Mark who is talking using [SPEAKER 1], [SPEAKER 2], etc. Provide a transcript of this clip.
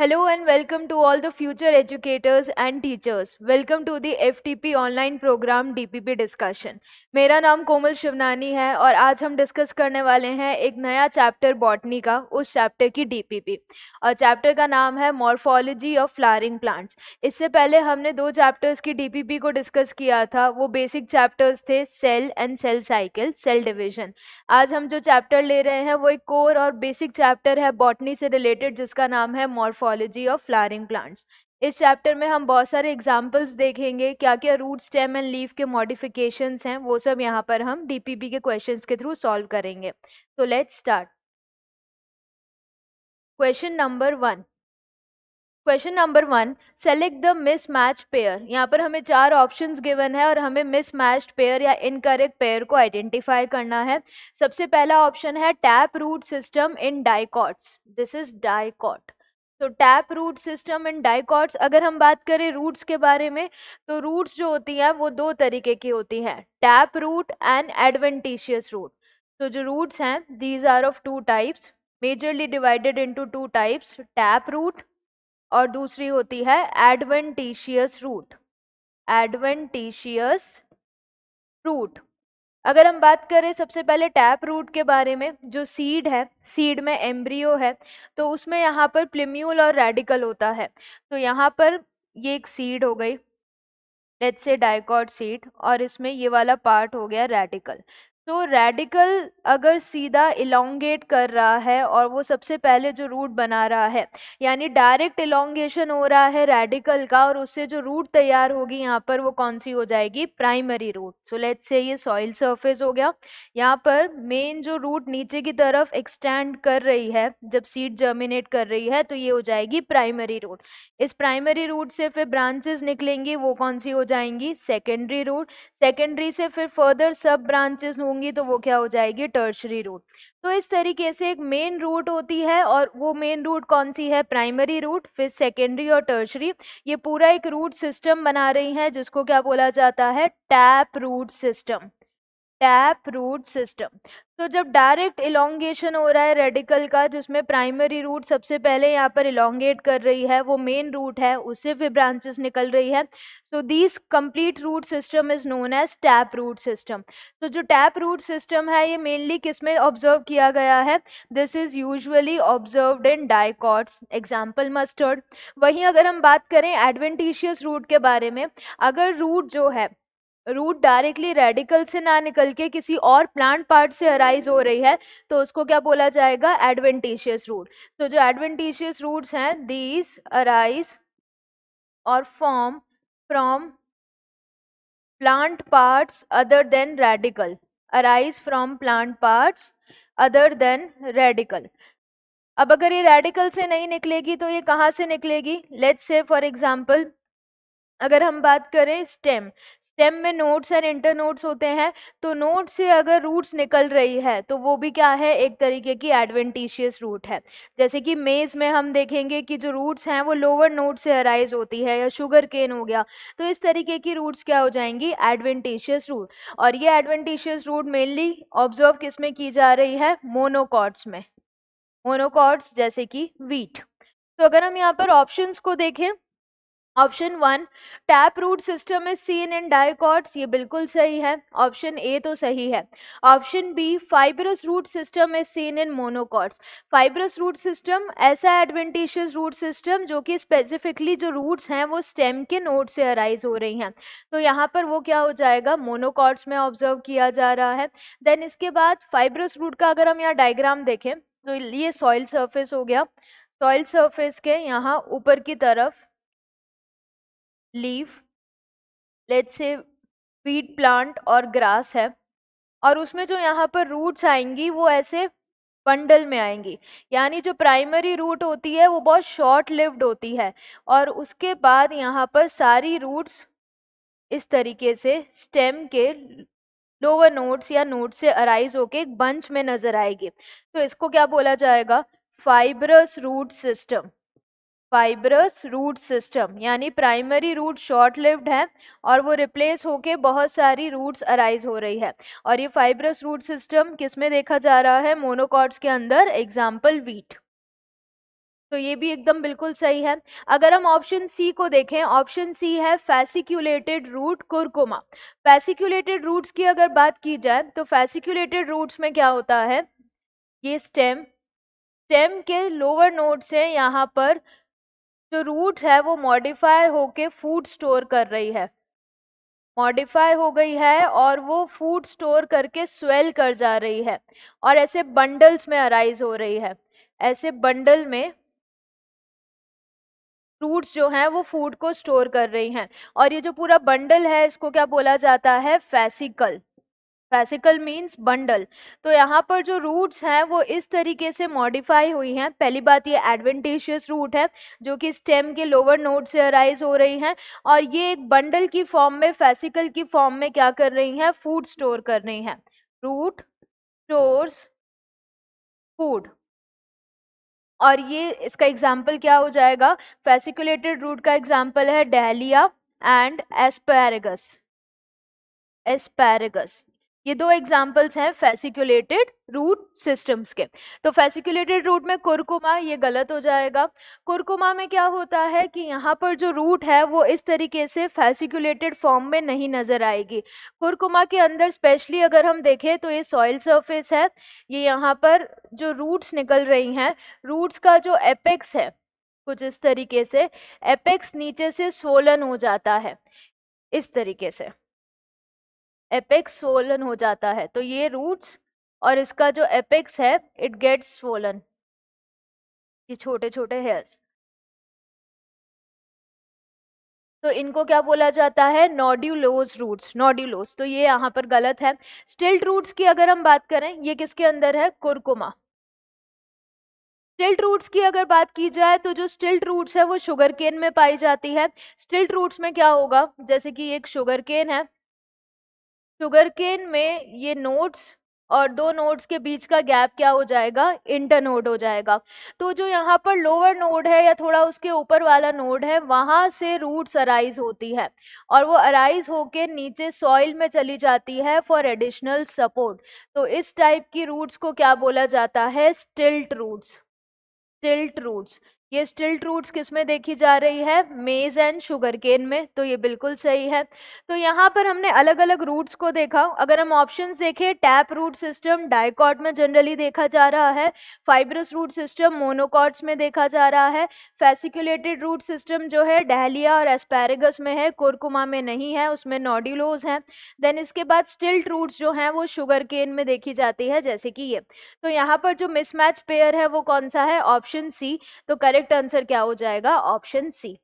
[SPEAKER 1] Hello and welcome to all the future educators and teachers. Welcome to the FTP online program DPP discussion मेरा नाम कोमल शिवनानी है और आज हम डिस्कस करने वाले हैं एक नया चैप्टर बॉटनी का उस चैप्टर की डीपीपी और चैप्टर का नाम है मॉर्फोलॉजी ऑफ फ्लारिंग प्लांट्स इससे पहले हमने दो चैप्टर्स की DPP को डिस्कस किया था वो बेसिक चैप्टर्स थे cell and cell cycle cell division आज हम जो चैप्टर ले रहे हैं वो एक कोर और बेसिक चैप्टर है बॉटनी से रिलेटेड जिसका नाम है morpho biology of flowering plants इस चैप्टर में हम बहुत सारे एग्जांपल्स देखेंगे क्या क्या रूट स्टेम एंड लीफ के मॉडिफिकेशंस हैं वो सब यहाँ पर हम डीपीपी के क्वेश्चंस के थ्रू सॉल्व करेंगे तो let's start question number one question number one select the mismatch pair यहाँ पर हमें चार ऑप्शंस गिवन है और हमें मिस मैच पेयर या इनकरेक्ट पेयर को आइडेंटिफाई करना है सबसे पहला ऑप्शन है tap root system in dicots this is dicot तो tap root system and dicots अगर हम बात करें रूट्स के बारे में तो रूट्स जो होती हैं वो दो तरीके की होती हैं tap root and adventitious root तो जो रूट्स हैं these are of two types majorly divided into two types tap root और दूसरी होती है एडवेंटिशियस रूट एडवेंटिशियस रूट अगर हम बात करें सबसे पहले टैप रूट के बारे में जो सीड है सीड में एम्ब्रियो है तो उसमें यहाँ पर प्लेम्यूल और रेडिकल होता है तो यहाँ पर ये एक सीड हो गई लेट्स से डायकॉट सीड और इसमें ये वाला पार्ट हो गया रेडिकल तो रेडिकल अगर सीधा इलोंगेट कर रहा है और वो सबसे पहले जो रूट बना रहा है यानी डायरेक्ट इलोंगेशन हो रहा है रेडिकल का और उससे जो रूट तैयार होगी यहाँ पर वो कौन सी हो जाएगी primary root so let's say ये सॉइल सरफेस हो गया यहाँ पर मेन जो रूट नीचे की तरफ एक्सटेंड कर रही है जब सीड जर्मिनेट कर रही है तो ये हो जाएगी प्राइमरी रूट इस प्राइमरी रूट से फिर ब्रांचेस निकलेंगी वो कौन सी हो जाएंगी सेकेंडरी रूट सेकेंडरी से फिर फर्दर सब ब्रांचेज होंगे होंगी तो वो क्या हो जाएगी टर्शरी रूट तो इस तरीके से एक मेन रूट होती है और वो मेन रूट कौन सी है प्राइमरी रूट फिर सेकेंडरी और टर्शरी ये पूरा एक रूट सिस्टम बना रही हैं जिसको क्या बोला जाता है tap root system tap root system तो जब डायरेक्ट इलोंगेशन हो रहा है रेडिकल का जिसमें प्राइमरी रूट सबसे पहले यहाँ पर इलोंगेट कर रही है वो मेन रूट है उससे फिर ब्रांचेस निकल रही है so this complete root system is known as tap root system तो जो टैप रूट सिस्टम है ये मेनली किस में ऑब्जर्व किया गया है this is usually observed in dicots example mustard वहीं अगर हम बात करें एडवेंटिशियस रूट के बारे में अगर रूट जो है रूट डायरेक्टली रेडिकल से ना निकल के किसी और प्लांट पार्ट से अराइज हो रही है तो उसको क्या बोला जाएगा एडवेंटिशियस रूट तो जो एडवेंटिशियस रूट्स हैं दीज अराइज और form from plant parts other than radical arise from plant parts other than radical अब अगर ये रेडिकल से नहीं निकलेगी तो ये कहाँ से निकलेगी लेट्स से फॉर एग्जाम्पल अगर हम बात करें स्टेम स्टेम में नोट्स एंड इंटर नोट्स होते हैं तो नोट से अगर रूट्स निकल रही है तो वो भी क्या है एक तरीके की एडवेंटिशियस रूट है जैसे कि मेज़ में हम देखेंगे कि जो रूट्स हैं वो लोअर नोड से अराइज होती है या शुगर केन हो गया तो इस तरीके की रूट्स क्या हो जाएंगी एडवेंटिशियस रूट और ये एडवेंटिशियस रूट मेनली ऑब्जर्व किस में की जा रही है मोनोकॉट्स में मोनोकॉट्स जैसे कि वीट तो अगर हम यहाँ पर ऑप्शंस को देखें option one tap root system is seen in dicots ये बिल्कुल सही है ऑप्शन ए तो सही है option B fibrous root system is seen in monocots fibrous root system ऐसा एडवेंटिशियस रूट सिस्टम जो कि स्पेसिफिकली जो रूट्स हैं वो स्टेम के नोड से अराइज हो रही हैं तो यहाँ पर वो क्या हो जाएगा मोनोकॉट्स में ऑब्जर्व किया जा रहा है देन इसके बाद फाइबरस रूट का अगर हम यहाँ डायग्राम देखें तो ये सॉइल सर्फेस हो गया सॉइल सर्फेस के यहाँ ऊपर की तरफ leaf let's see wheat plant और ग्रास है और उसमें जो यहाँ पर रूट्स आएंगी वो ऐसे बंडल में आएंगी यानी जो प्राइमरी रूट होती है वो बहुत शॉर्ट लिव्ड होती है और उसके बाद यहाँ पर सारी रूट्स इस तरीके से स्टेम के लोअर नोट्स या नोट से अराइज होके एक बंच में नजर आएगी तो इसको क्या बोला जाएगा fibrous root system fibrous root system यानी प्राइमरी रूट शॉर्ट लिव्ड है और वो रिप्लेस होके बहुत सारी रूट्स अराइज हो रही है और ये फाइब्रस रूट सिस्टम किस में देखा जा रहा है मोनोकॉट्स के अंदर एग्जाम्पल वीट तो ये भी एकदम बिल्कुल सही है अगर हम ऑप्शन सी को देखें ऑप्शन सी है fasciculated root curcuma fasciculated roots की अगर बात की जाए तो फैसिक्यूलेटेड रूट्स में क्या होता है ये स्टेम स्टेम के लोअर नोड से यहाँ पर जो रूट है वो मॉडिफाई होके फूड स्टोर कर रही है मॉडिफाई हो गई है और वो फूड स्टोर करके स्वेल कर जा रही है और ऐसे बंडल्स में अराइज हो रही है ऐसे बंडल में रूट्स जो हैं वो फूड को स्टोर कर रही हैं और ये जो पूरा बंडल है इसको क्या बोला जाता है फैसिकल फेसिकल मीन्स बंडल तो यहाँ पर जो रूट्स हैं वो इस तरीके से मॉडिफाई हुई हैं पहली बात ये एडवेंटेशियस रूट है जो कि स्टेम के लोअर नोट से अराइज हो रही हैं और ये एक बंडल की फॉर्म में फेसिकल की फॉर्म में क्या कर रही हैं फूड स्टोर कर रही हैं रूट स्टोर्स फूड और ये इसका एग्जाम्पल क्या हो जाएगा फेसिकुलेटेड रूट का एग्जाम्पल है डहलिया एंड एस्पैरगस एस्पैरगस ये दो एग्जाम्पल्स हैं फेसिकुलेटेड रूट सिस्टम्स के तो फेसिकुलेटेड रूट में कुरकुमा ये गलत हो जाएगा कुरकुमा में क्या होता है कि यहाँ पर जो रूट है वो इस तरीके से फेसिकुलेटेड फॉर्म में नहीं नज़र आएगी कुरकुमा के अंदर स्पेशली अगर हम देखें तो ये सॉइल सरफेस है ये यहाँ पर जो रूट्स निकल रही हैं रूट्स का जो एपेक्स है कुछ इस तरीके से एपेक्स नीचे से सोलन हो जाता है इस तरीके से एपेक्स स्वोलन हो जाता है तो ये रूट्स और इसका जो एपेक्स है इट गेट्स स्वोलन ये छोटे छोटे हेयर्स तो इनको क्या बोला जाता है नोड्यूलोज रूट्स नोड्यूलोज तो ये यहाँ पर गलत है स्टिल्ट रूट्स की अगर हम बात करें ये किसके अंदर है कुरकुमा स्टिल्ट रूट्स की अगर बात की जाए तो जो स्टिल्ट रूट्स है वो शुगर केन में पाई जाती है स्टिल्ट रूट्स में क्या होगा जैसे कि एक शुगर केन है केन में ये नोड्स और दो नोड्स के बीच का गैप क्या हो जाएगा इंटर नोड हो जाएगा तो जो यहाँ पर लोअर नोड है या थोड़ा उसके ऊपर वाला नोड है वहाँ से रूट्स अराइज होती है और वो अराइज होके नीचे सॉइल में चली जाती है फॉर एडिशनल सपोर्ट तो इस टाइप की रूट्स को क्या बोला जाता है स्टिल्ट रूट्स स्टिल्ट रूट्स ये स्टिल्ट रूट्स किस में देखी जा रही है मेज़ एंड शुगर केन में तो ये बिल्कुल सही है तो यहाँ पर हमने अलग अलग रूट्स को देखा अगर हम ऑप्शंस देखें टैप रूट सिस्टम डायकॉट में जनरली देखा जा रहा है फाइब्रस रूट सिस्टम मोनोकॉट्स में देखा जा रहा है फैसिकुलेटेड रूट सिस्टम जो है डहलिया और एस्पैरेगस में है कोरकुमा में नहीं है उसमें नोड्यूलोज हैं देन इसके बाद स्टिल्ट रूट्स जो हैं वो शुगर केन में देखी जाती है जैसे कि ये तो यहाँ पर जो मिसमैच पेयर है वो कौन सा है ऑप्शन सी तो करेक्ट करेक्ट आंसर क्या हो जाएगा ऑप्शन सी